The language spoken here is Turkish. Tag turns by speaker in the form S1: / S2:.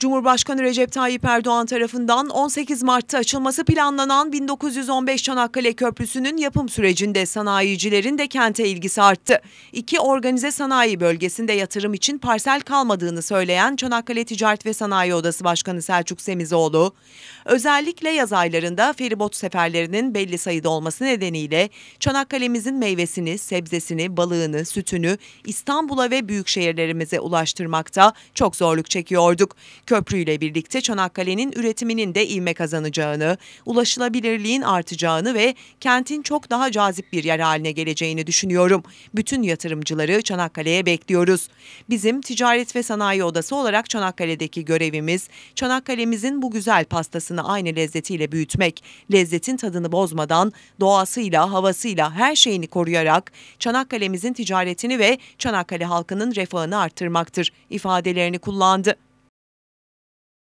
S1: Cumhurbaşkanı Recep Tayyip Erdoğan tarafından 18 Mart'ta açılması planlanan 1915 Çanakkale Köprüsü'nün yapım sürecinde sanayicilerin de kente ilgisi arttı. İki organize sanayi bölgesinde yatırım için parsel kalmadığını söyleyen Çanakkale Ticaret ve Sanayi Odası Başkanı Selçuk Semizoğlu, özellikle yaz aylarında feribot seferlerinin belli sayıda olması nedeniyle Çanakkale'mizin meyvesini, sebzesini, balığını, sütünü İstanbul'a ve büyük şehirlerimize ulaştırmakta çok zorluk çekiyorduk. Köprüyle birlikte Çanakkale'nin üretiminin de ivme kazanacağını, ulaşılabilirliğin artacağını ve kentin çok daha cazip bir yer haline geleceğini düşünüyorum. Bütün yatırımcıları Çanakkale'ye bekliyoruz. Bizim Ticaret ve Sanayi Odası olarak Çanakkale'deki görevimiz, Çanakkale'mizin bu güzel pastasını aynı lezzetiyle büyütmek, lezzetin tadını bozmadan doğasıyla, havasıyla her şeyini koruyarak Çanakkale'mizin ticaretini ve Çanakkale halkının refahını arttırmaktır ifadelerini kullandı.